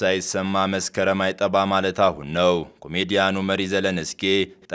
ሳይሰማ መስከረም አይጠባ ማለት አሁን ነው። ኮሜዲያኑ መሪ ዘለንስኬ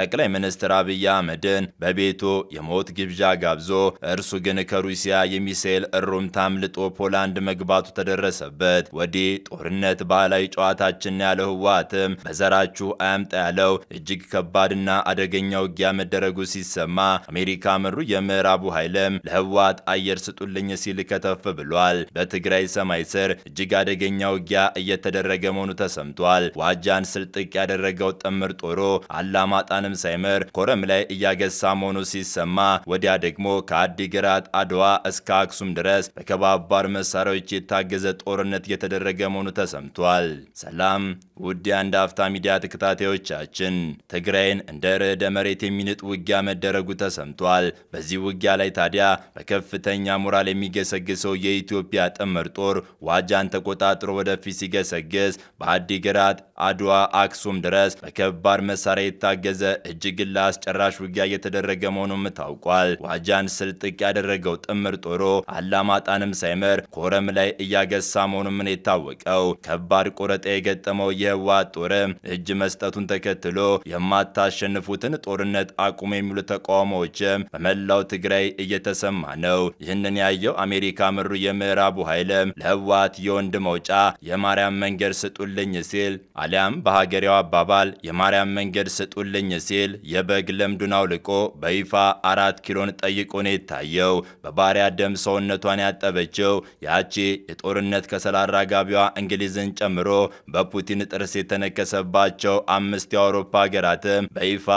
ጠቅላይ ሚኒስትር አብይ አህመድን በቤቱ የሞት ግብዣ ጋብዞ እርሱ ግን ከሩሲያ የሚሳኤል እሩምታ አምልጦ ፖላንድ መግባቱ ተደረሰበት። ወዲህ ጦርነት ባህላዊ ጨዋታችን ያለ ህወሓትም በዘራችሁ አያምጣ ያለው እጅግ ከባድና አደገኛ ውጊያ መደረጉ ሲሰማ አሜሪካ መሩ የምዕራቡ ኃይልም ለህወሓት አየር ስጡልኝ ሲል ከተፍ ብሏል። በትግራይ ሰማይ ስር እጅግ አደገኛ ውጊያ እየተደረገ መሆኑ ተሰምቷል። ዋጃን ስልጥቅ ያደረገው ጥምር ጦሮ አላማጣ አውሮፕላንም ሳይመር ኮረም ላይ እያገሳ መሆኑ ሲሰማ ወዲያ ደግሞ ከአዲግራት አድዋ እስከ አክሱም ድረስ በከባባድ መሳሪያዎች የታገዘ ጦርነት እየተደረገ መሆኑ ተሰምቷል። ሰላም ውድ የአንድ አፍታ ሚዲያ ተከታታዮቻችን፣ ትግራይን እንደ ርዕደ መሬት የሚንጥ ውጊያ መደረጉ ተሰምቷል። በዚህ ውጊያ ላይ ታዲያ በከፍተኛ ሞራል የሚገሰግሰው የኢትዮጵያ ጥምር ጦር ዋጃን ተቆጣጥሮ ወደፊት ሲገሰግስ በአዲግራት አድዋ፣ አክሱም ድረስ በከባድ መሳሪያ የታገዘ እጅግ ለአስጨራሽ ውጊያ እየተደረገ መሆኑም ታውቋል። ዋጃን ስልጥቅ ያደረገው ጥምር ጦሮ አላማጣንም ሳይመር ኮረም ላይ እያገሳ መሆኑም ነው የታወቀው። ከባድ ቆረጣ የገጠመው የህወሓት ጦርም እጅ መስጠቱን ተከትሎ የማታሸንፉትን ጦርነት አቁሙ የሚሉ ተቃውሞዎችም በመላው ትግራይ እየተሰማ ነው። ይህንን ያየው አሜሪካ ምሩ የምዕራቡ ኃይልም ለህወሓት የወንድ መውጫ የማርያም መንገድ ስጡልኝ ሲል አሊያም በሀገሬው አባባል የማርያም መንገድ ስጡልኝ ሲል የበግ ለምዱን አውልቆ በይፋ አራት ኪሎን ጠይቆ ነው የታየው። በባሪያ ደም ሰውነቷን ያጠበችው ያቺ የጦርነት ከሰል አራጋቢዋ እንግሊዝን ጨምሮ በፑቲን ጥርስ የተነከሰባቸው አምስት የአውሮፓ ሀገራትም በይፋ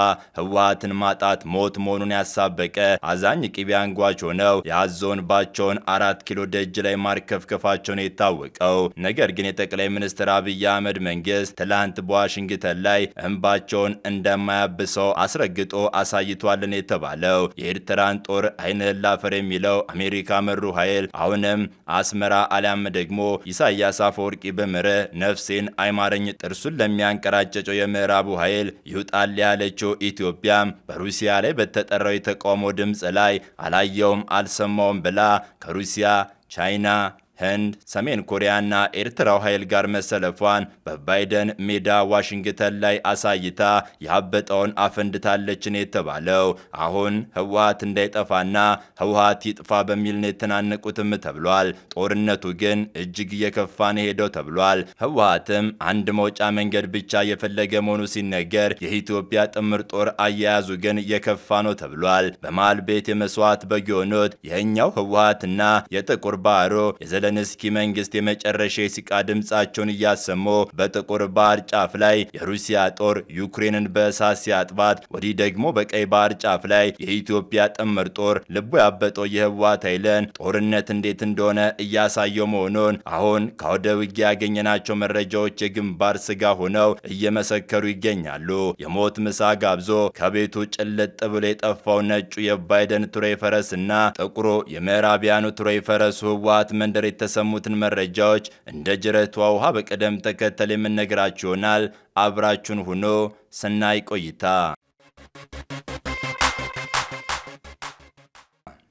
ህወሀትን ማጣት ሞት መሆኑን ያሳበቀ አዛኝ ቅቤ አንጓች ሆነው የአዞን ባቸውን አራት ኪሎ ደጅ ላይ ማርከፍከፋቸውን የታወቀው። ነገር ግን የጠቅላይ ሚኒስትር አብይ አህመድ መንግስት ትላንት በዋሽንግተን ላይ እንባቸውን እንደማያ አላብሶ አስረግጦ አሳይቷልን የተባለው የኤርትራን ጦር አይነ ላፈር የሚለው አሜሪካ መሩ ኃይል አሁንም አስመራ አሊያም ደግሞ ኢሳያስ አፈወርቂ በምረ ነፍሴን አይማረኝ ጥርሱን ለሚያንቀራጨጨው የምዕራቡ ኃይል ይውጣል ያለችው ኢትዮጵያም በሩሲያ ላይ በተጠራው የተቃውሞ ድምፅ ላይ አላየውም አልሰማውም ብላ ከሩሲያ ቻይና ህንድ፣ ሰሜን ኮሪያና ኤርትራው ኃይል ጋር መሰለፏን በባይደን ሜዳ ዋሽንግተን ላይ አሳይታ ያበጠውን አፈንድታለች ነው የተባለው። አሁን ህወሀት እንዳይጠፋና ህወሀት ይጥፋ በሚል ነው የተናነቁትም ተብሏል። ጦርነቱ ግን እጅግ እየከፋ ነው ሄደው ተብሏል። ህወሀትም አንድ መውጫ መንገድ ብቻ የፈለገ መሆኑ ሲነገር የኢትዮጵያ ጥምር ጦር አያያዙ ግን የከፋ ነው ተብሏል። በመሃል ቤት የመስዋዕት በጊዮኖት የእኛው ህወሀትና የጥቁር ባሮ የዘለ የጣለን መንግስት የመጨረሻ የሲቃ ድምፃቸውን እያሰሙ በጥቁር ባህር ጫፍ ላይ የሩሲያ ጦር ዩክሬንን በእሳት ሲያጥባት፣ ወዲህ ደግሞ በቀይ ባህር ጫፍ ላይ የኢትዮጵያ ጥምር ጦር ልቡ ያበጠው የህወሓት ኃይልን ጦርነት እንዴት እንደሆነ እያሳየው መሆኑን አሁን ከአውደ ውጊያ ያገኘናቸው መረጃዎች የግንባር ስጋ ሆነው እየመሰከሩ ይገኛሉ። የሞት ምሳ ጋብዞ ከቤቱ ጭልጥ ብሎ የጠፋው ነጩ የባይደን ቱሬ ፈረስና ጥቁሩ የምዕራቢያኑ ቱሬ ፈረሱ ህወሓት መንደር የተሰሙትን መረጃዎች እንደ ጅረቷ ውሃ በቅደም ተከተል የምነግራችሁ ይሆናል። አብራችሁን ሁኖ ስናይ ቆይታ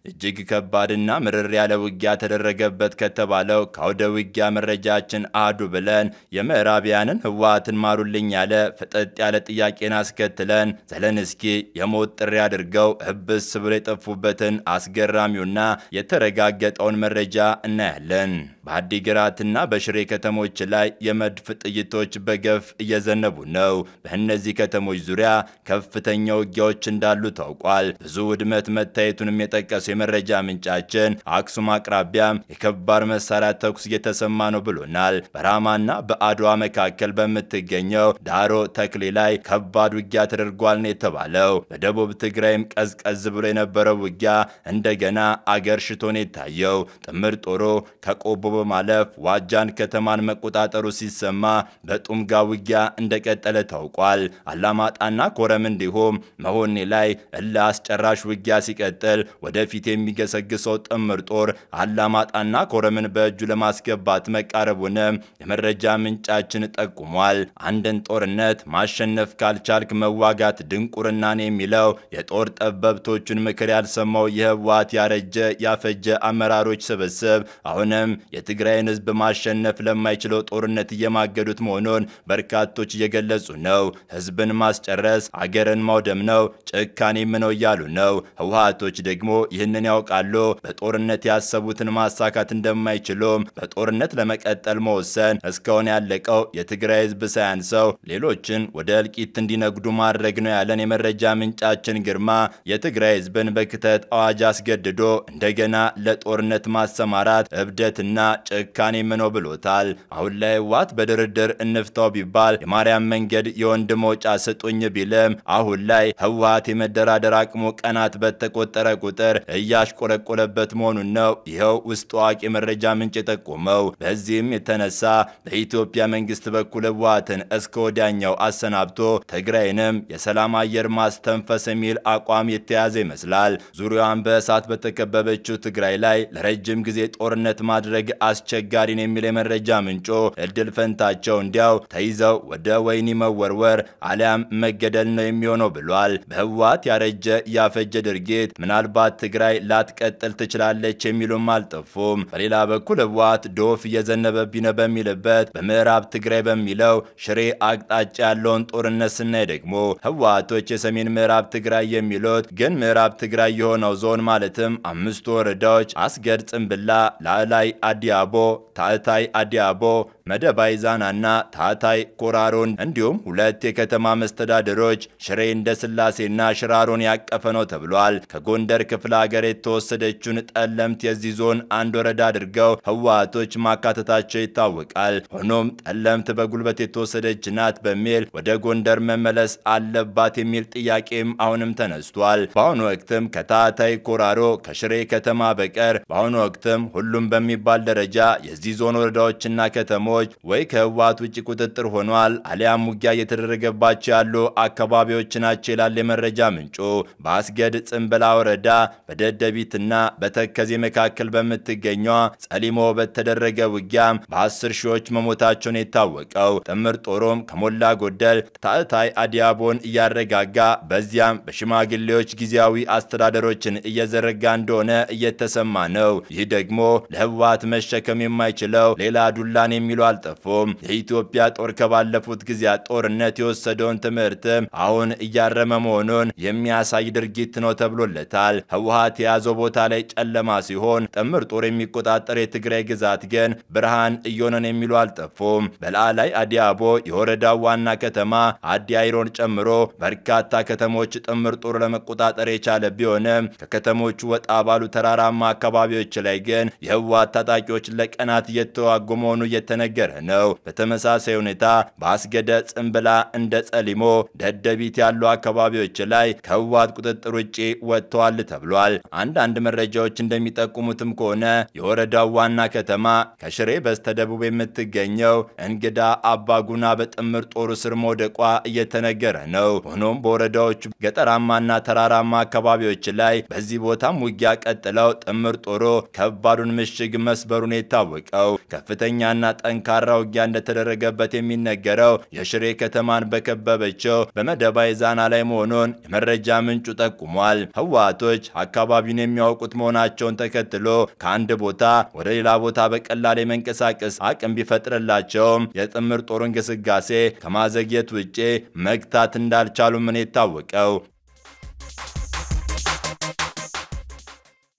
እጅግ ከባድና ምርር ያለ ውጊያ ተደረገበት ከተባለው ከአውደ ውጊያ መረጃችን አህዱ ብለን የምዕራቢያንን ህወሓትን ማሩልኝ ያለ ፍጠጥ ያለ ጥያቄን አስከትለን ዘለንስኪ የሞት ጥሪ አድርገው ህብስ ብሎ የጠፉበትን አስገራሚውና የተረጋገጠውን መረጃ እናያለን። በአዲግራትና በሽሬ ከተሞች ላይ የመድፍ ጥይቶች በገፍ እየዘነቡ ነው። በእነዚህ ከተሞች ዙሪያ ከፍተኛ ውጊያዎች እንዳሉ ታውቋል። ብዙ ውድመት መታየቱንም የጠቀሱ የመረጃ ምንጫችን አክሱም አቅራቢያም የከባድ መሳሪያ ተኩስ እየተሰማ ነው ብሎናል። በራማና በአድዋ መካከል በምትገኘው ዳሮ ተክሌ ላይ ከባድ ውጊያ ተደርጓል ነው የተባለው። በደቡብ ትግራይም ቀዝቀዝ ብሎ የነበረው ውጊያ እንደገና አገርሽቶ ነው የታየው። ጥምር ጦሮ ከቆቦ በማለፍ ዋጃን ከተማን መቆጣጠሩ ሲሰማ በጡምጋ ውጊያ እንደቀጠለ ታውቋል። አላማጣና ኮረም እንዲሁም መሆኔ ላይ እልህ አስጨራሽ ውጊያ ሲቀጥል ወደፊት የሚገሰግሰው ጥምር ጦር አላማጣና ኮረምን በእጁ ለማስገባት መቃረቡንም የመረጃ ምንጫችን ጠቁሟል። አንድን ጦርነት ማሸነፍ ካልቻልክ መዋጋት ድንቁርናን የሚለው የጦር ጠበብቶቹን ምክር ያልሰማው የህወሓት ያረጀ ያፈጀ አመራሮች ስብስብ አሁንም የትግራይን ህዝብ ማሸነፍ ለማይችለው ጦርነት እየማገዱት መሆኑን በርካቶች እየገለጹ ነው። ህዝብን ማስጨረስ አገርን ማውደም ነው፣ ጭካኔም ነው እያሉ ነው። ህወሀቶች ደግሞ ይህንን ያውቃሉ። በጦርነት ያሰቡትን ማሳካት እንደማይችሉም በጦርነት ለመቀጠል መወሰን እስካሁን ያለቀው የትግራይ ህዝብ ሳያንሰው ሌሎችን ወደ እልቂት እንዲነግዱ ማድረግ ነው ያለን የመረጃ ምንጫችን ግርማ የትግራይ ህዝብን በክተት አዋጅ አስገድዶ እንደገና ለጦርነት ማሰማራት እብደትና ጭካኔ ምኖ ብሎታል። አሁን ላይ ህወሓት በድርድር እንፍታው ቢባል የማርያም መንገድ የወንድ መውጫ ስጡኝ ቢልም አሁን ላይ ህወሓት የመደራደር አቅሙ ቀናት በተቆጠረ ቁጥር እያሽቆለቆለበት መሆኑን ነው ይኸው ውስጥ አዋቂ መረጃ ምንጭ የጠቆመው። በዚህም የተነሳ በኢትዮጵያ መንግስት በኩል ህወሓትን እስከ ወዲያኛው አሰናብቶ ትግራይንም የሰላም አየር ማስተንፈስ የሚል አቋም የተያዘ ይመስላል። ዙሪያዋን በእሳት በተከበበችው ትግራይ ላይ ለረጅም ጊዜ ጦርነት ማድረግ አስቸጋሪ ነው የሚለው የመረጃ ምንጩ እድል ፈንታቸው እንዲያው ተይዘው ወደ ወህኒ መወርወር አሊያም መገደል ነው የሚሆነው ብሏል። በህወሓት ያረጀ ያፈጀ ድርጊት ምናልባት ትግራይ ላትቀጥል ትችላለች የሚሉም አልጠፉም። በሌላ በኩል ህወሓት ዶፍ እየዘነበብኝ ነው በሚልበት በምዕራብ ትግራይ በሚለው ሽሬ አቅጣጫ ያለውን ጦርነት ስናይ ደግሞ ህወሓቶች የሰሜን ምዕራብ ትግራይ የሚሉት ግን ምዕራብ ትግራይ የሆነው ዞን ማለትም አምስቱ ወረዳዎች አስገድ፣ ጽንብላ፣ ላዕላይ፣ አዲ abụọ ta taị adị abụọ መደባይ ዛናና ታታይ ቆራሮን እንዲሁም ሁለት የከተማ መስተዳደሮች ሽሬ እንደ ስላሴና ሽራሮን ያቀፈ ነው ተብሏል። ከጎንደር ክፍለ ሀገር የተወሰደችውን ጠለምት የዚህ ዞን አንድ ወረዳ አድርገው ህወሓቶች ማካተታቸው ይታወቃል። ሆኖም ጠለምት በጉልበት የተወሰደች ናት በሚል ወደ ጎንደር መመለስ አለባት የሚል ጥያቄም አሁንም ተነስቷል። በአሁኑ ወቅትም ከታታይ ኮራሮ ከሽሬ ከተማ በቀር በአሁኑ ወቅትም ሁሉም በሚባል ደረጃ የዚህ ዞን ወረዳዎችና ከተሞች ከተሞች ወይ ከህወሓት ውጭ ቁጥጥር ሆኗል አሊያም ውጊያ እየተደረገባቸው ያሉ አካባቢዎች ናቸው ይላል የመረጃ ምንጩ። በአስገድ ጽንብላ ወረዳ በደደቢትና በተከዜ መካከል በምትገኘው ጸሊሞ በተደረገ ውጊያም በአስር ሺዎች መሞታቸውን የታወቀው ጥምር ጦሮም ከሞላ ጎደል ታእታይ አዲያቦን እያረጋጋ በዚያም በሽማግሌዎች ጊዜያዊ አስተዳደሮችን እየዘረጋ እንደሆነ እየተሰማ ነው። ይህ ደግሞ ለህወሓት መሸከም የማይችለው ሌላ ዱላን የሚሉ አልጠፉም። የኢትዮጵያ ጦር ከባለፉት ጊዜያት ጦርነት የወሰደውን ትምህርት አሁን እያረመ መሆኑን የሚያሳይ ድርጊት ነው ተብሎለታል። ህወሀት የያዘው ቦታ ላይ ጨለማ ሲሆን፣ ጥምር ጦር የሚቆጣጠር የትግራይ ግዛት ግን ብርሃን እየሆነን የሚሉ አልጠፉም። በላዕላይ አዲያቦ የወረዳው ዋና ከተማ አዲያይሮን ጨምሮ በርካታ ከተሞች ጥምር ጦር ለመቆጣጠር የቻለ ቢሆንም ከከተሞቹ ወጣ ባሉ ተራራማ አካባቢዎች ላይ ግን የህወሀት ታጣቂዎች ለቀናት እየተዋጉ መሆኑ እየተነገ የተቸገረ ነው። በተመሳሳይ ሁኔታ በአስገደ ጽምብላ እንደ ጸሊሞ፣ ደደቢት ያሉ አካባቢዎች ላይ ከህወሓት ቁጥጥር ውጭ ወጥተዋል ተብሏል። አንዳንድ መረጃዎች እንደሚጠቁሙትም ከሆነ የወረዳው ዋና ከተማ ከሽሬ በስተደቡብ የምትገኘው እንግዳ አባጉና በጥምር ጦሩ ስር መውደቋ እየተነገረ ነው። ሆኖም በወረዳዎቹ ገጠራማና ተራራማ አካባቢዎች ላይ በዚህ ቦታም ውጊያ ቀጥለው ጥምር ጦሩ ከባዱን ምሽግ መስበሩን የታወቀው ከፍተኛና ጠንካ ጠንካራ ውጊያ እንደተደረገበት የሚነገረው የሽሬ ከተማን በከበበችው በመደባይ ዛና ላይ መሆኑን የመረጃ ምንጩ ጠቁሟል። ህወሓቶች አካባቢውን የሚያውቁት መሆናቸውን ተከትሎ ከአንድ ቦታ ወደ ሌላ ቦታ በቀላል የመንቀሳቀስ አቅም ቢፈጥርላቸውም የጥምር ጦር እንቅስቃሴ ከማዘግየት ውጪ መግታት እንዳልቻሉ ምን የታወቀው።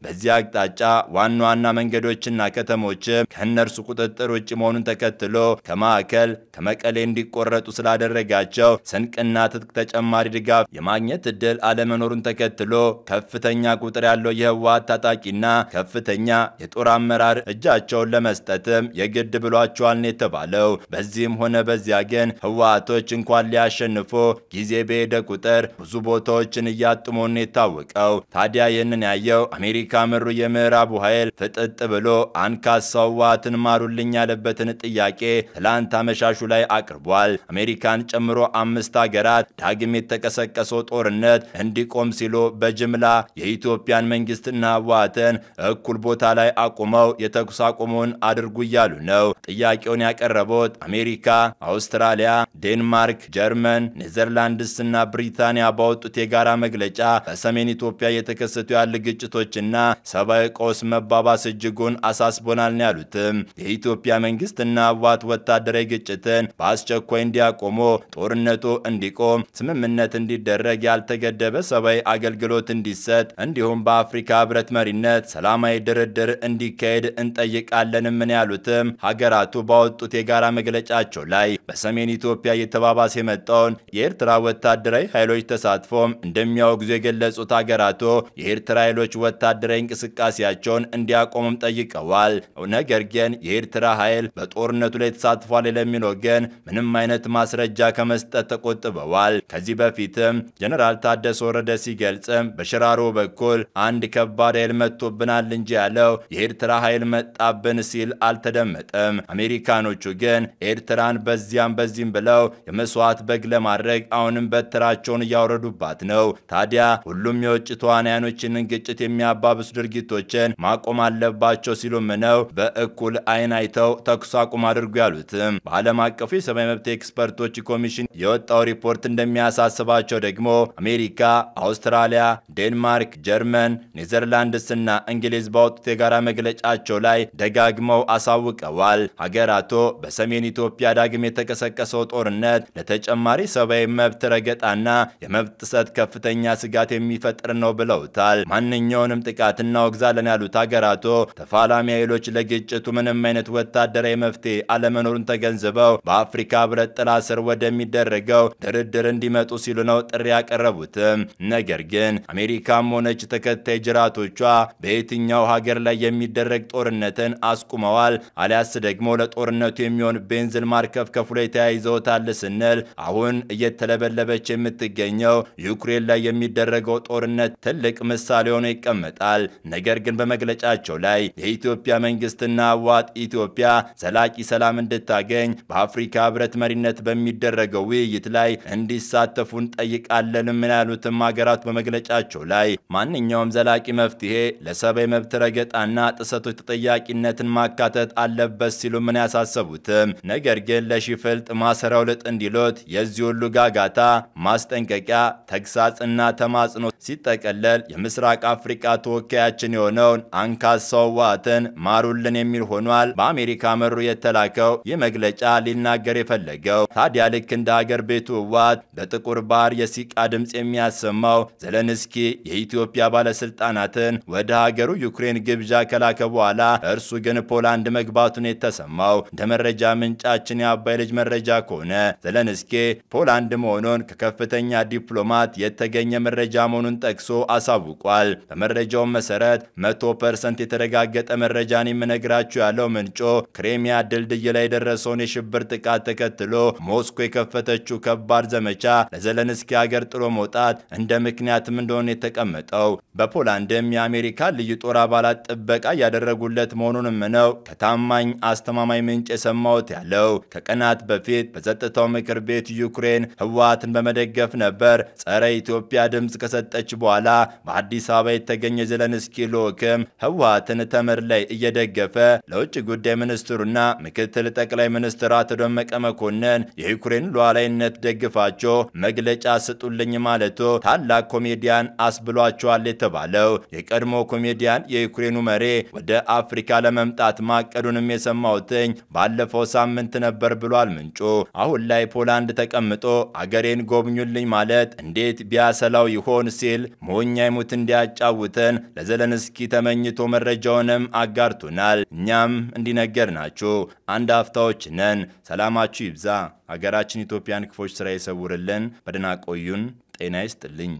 በዚህ አቅጣጫ ዋና ዋና መንገዶችና ከተሞችም ከእነርሱ ቁጥጥር ውጭ መሆኑን ተከትሎ ከማዕከል ከመቀሌ እንዲቆረጡ ስላደረጋቸው ስንቅና ትጥቅ ተጨማሪ ድጋፍ የማግኘት እድል አለመኖሩን ተከትሎ ከፍተኛ ቁጥር ያለው የህወሓት ታጣቂና ከፍተኛ የጦር አመራር እጃቸውን ለመስጠትም የግድ ብሏቸዋል ነው የተባለው። በዚህም ሆነ በዚያ ግን ህወሓቶች እንኳን ሊያሸንፎ ጊዜ በሄደ ቁጥር ብዙ ቦታዎችን እያጡ የታወቀው። ታዲያ ይህንን ያየው አሜሪካ ካመሩ የምዕራቡ ኃይል ፍጥጥ ብሎ አንካሳው ህወሓትን ማሩልኝ ያለበትን ጥያቄ ትላንት አመሻሹ ላይ አቅርቧል። አሜሪካን ጨምሮ አምስት ሀገራት ዳግም የተቀሰቀሰው ጦርነት እንዲቆም ሲሉ በጅምላ የኢትዮጵያን መንግስትና ህወሓትን እኩል ቦታ ላይ አቁመው የተኩስ አቁሙን አድርጉ እያሉ ነው። ጥያቄውን ያቀረቡት አሜሪካ፣ አውስትራሊያ፣ ዴንማርክ፣ ጀርመን፣ ኔዘርላንድስ እና ብሪታንያ ባወጡት የጋራ መግለጫ በሰሜን ኢትዮጵያ የተከሰቱ ያለ ግጭቶችና ሰብአዊ ቀውስ መባባስ እጅጉን አሳስቦናል ነው ያሉትም። የኢትዮጵያ መንግስትና ህወሓት ወታደራዊ ግጭትን በአስቸኳይ እንዲያቆሙ፣ ጦርነቱ እንዲቆም ስምምነት እንዲደረግ፣ ያልተገደበ ሰብአዊ አገልግሎት እንዲሰጥ እንዲሁም በአፍሪካ ህብረት መሪነት ሰላማዊ ድርድር እንዲካሄድ እንጠይቃለንም ነው ያሉትም። ሀገራቱ ባወጡት የጋራ መግለጫቸው ላይ በሰሜን ኢትዮጵያ እየተባባሰ የመጣውን የኤርትራ ወታደራዊ ኃይሎች ተሳትፎም እንደሚያወግዙ የገለጹት ሀገራቱ የኤርትራ ኃይሎች ወታደራዊ ወታደራዊ እንቅስቃሴያቸውን እንዲያቆሙም ጠይቀዋል። ነገር ግን የኤርትራ ኃይል በጦርነቱ ላይ ተሳትፏል ለሚለው ወገን ምንም አይነት ማስረጃ ከመስጠት ተቆጥበዋል። ከዚህ በፊትም ጀነራል ታደሰ ወረደ ሲገልጽም በሽራሮ በኩል አንድ ከባድ ኃይል መጥቶብናል እንጂ ያለው የኤርትራ ኃይል መጣብን ሲል አልተደመጠም። አሜሪካኖቹ ግን ኤርትራን በዚያም በዚህም ብለው የመስዋዕት በግ ለማድረግ አሁንም በትራቸውን እያወረዱባት ነው። ታዲያ ሁሉም የውጭ ተዋናያኖችንን ግጭት የሚያባብሱ የሚያደርሱ ድርጊቶችን ማቆም አለባቸው ሲሉም ነው በእኩል አይን አይተው ተኩስ አቁም አድርጉ ያሉትም። በዓለም አቀፉ የሰብአዊ መብት ኤክስፐርቶች ኮሚሽን የወጣው ሪፖርት እንደሚያሳስባቸው ደግሞ አሜሪካ፣ አውስትራሊያ፣ ዴንማርክ፣ ጀርመን፣ ኔዘርላንድስ እና እንግሊዝ ባወጡት የጋራ መግለጫቸው ላይ ደጋግመው አሳውቀዋል። ሀገራቱ በሰሜን ኢትዮጵያ ዳግም የተቀሰቀሰው ጦርነት ለተጨማሪ ሰብአዊ መብት ረገጣና የመብት ጥሰት ከፍተኛ ስጋት የሚፈጥር ነው ብለውታል። ማንኛውንም ጥቃት ጥቃት እናወግዛለን ያሉት ሀገራቱ ተፋላሚ ኃይሎች ለግጭቱ ምንም አይነት ወታደራዊ መፍትሄ አለመኖሩን ተገንዝበው በአፍሪካ ህብረት ጥላ ስር ወደሚደረገው ድርድር እንዲመጡ ሲሉ ነው ጥሪ ያቀረቡትም። ነገር ግን አሜሪካም ሆነች ተከታይ ጅራቶቿ በየትኛው ሀገር ላይ የሚደረግ ጦርነትን አስቁመዋል፣ አሊያስ ደግሞ ለጦርነቱ የሚሆን ቤንዚን ማርከፍከፍ ላይ ተያይዘውታል ስንል አሁን እየተለበለበች የምትገኘው ዩክሬን ላይ የሚደረገው ጦርነት ትልቅ ምሳሌ ሆኖ ይቀመጣል። ነገር ግን በመግለጫቸው ላይ የኢትዮጵያ መንግስትና አዋጥ ኢትዮጵያ ዘላቂ ሰላም እንድታገኝ በአፍሪካ ህብረት መሪነት በሚደረገው ውይይት ላይ እንዲሳተፉ እንጠይቃለን ምን ያሉትም ሀገራት በመግለጫቸው ላይ ማንኛውም ዘላቂ መፍትሄ ለሰብአዊ መብት ረገጣና ጥሰቶች ተጠያቂነትን ማካተት አለበት ሲሉ ምን ያሳሰቡትም ነገር ግን ለሽፍልጥ ማሰሪያው ልጥ እንዲሎት የዚህ ሁሉ ጋጋታ ማስጠንቀቂያ ተግሳጽና ተማጽኖ ሲጠቀለል የምስራቅ አፍሪካ ተወካይ ተወካያችን የሆነውን አንካሳው ዋትን ማሩልን የሚል ሆኗል። በአሜሪካ መሩ የተላከው ይህ መግለጫ ሊናገር የፈለገው ታዲያ ልክ እንደ ሀገር ቤቱ ህወሓት በጥቁር ባህር የሲቃ ድምፅ የሚያሰማው ዘለንስኪ የኢትዮጵያ ባለስልጣናትን ወደ ሀገሩ ዩክሬን ግብዣ ከላከ በኋላ እርሱ ግን ፖላንድ መግባቱን የተሰማው እንደ መረጃ ምንጫችን የአባይ ልጅ መረጃ ከሆነ ዘለንስኪ ፖላንድ መሆኑን ከከፍተኛ ዲፕሎማት የተገኘ መረጃ መሆኑን ጠቅሶ አሳውቋል። በመረጃውም መሰረት 100% የተረጋገጠ መረጃን የምነግራችሁ ያለው ምንጮ ክሬሚያ ድልድይ ላይ የደረሰውን የሽብር ጥቃት ተከትሎ ሞስኮ የከፈተችው ከባድ ዘመቻ ለዘለንስኪ ሀገር ጥሎ መውጣት እንደ ምክንያትም እንደሆነ የተቀመጠው በፖላንድም የአሜሪካ ልዩ ጦር አባላት ጥበቃ እያደረጉለት መሆኑንም ነው ከታማኝ አስተማማኝ ምንጭ የሰማሁት ያለው። ከቀናት በፊት በጸጥታው ምክር ቤት ዩክሬን ህወሓትን በመደገፍ ነበር ጸረ ኢትዮጵያ ድምፅ ከሰጠች በኋላ በአዲስ አበባ የተገኘ እስኪ ሎክም ህወሓትን ተመድ ላይ እየደገፈ ለውጭ ጉዳይ ሚኒስትሩና ምክትል ጠቅላይ ሚኒስትር አቶ ደመቀ መኮንን የዩክሬን ሉዓላዊነት ደግፋቸው መግለጫ ስጡልኝ ማለቱ ታላቅ ኮሜዲያን አስብሏቸዋል የተባለው የቀድሞ ኮሜዲያን የዩክሬኑ መሪ ወደ አፍሪካ ለመምጣት ማቀዱንም የሰማሁትኝ ባለፈው ሳምንት ነበር ብሏል ምንጩ። አሁን ላይ ፖላንድ ተቀምጦ አገሬን ጎብኙልኝ ማለት እንዴት ቢያሰላው ይሆን ሲል ሞኛ ይሙት እንዲያጫውተን ለዘለንስኪ ተመኝቶ መረጃውንም አጋርቶናል። እኛም እንዲነገር ናችሁ አንድ አፍታዎች ነን። ሰላማችሁ ይብዛ። ሀገራችን ኢትዮጵያን ክፎች ስራ ይሰውርልን። በደህና ቆዩን። ጤና ይስጥልኝ።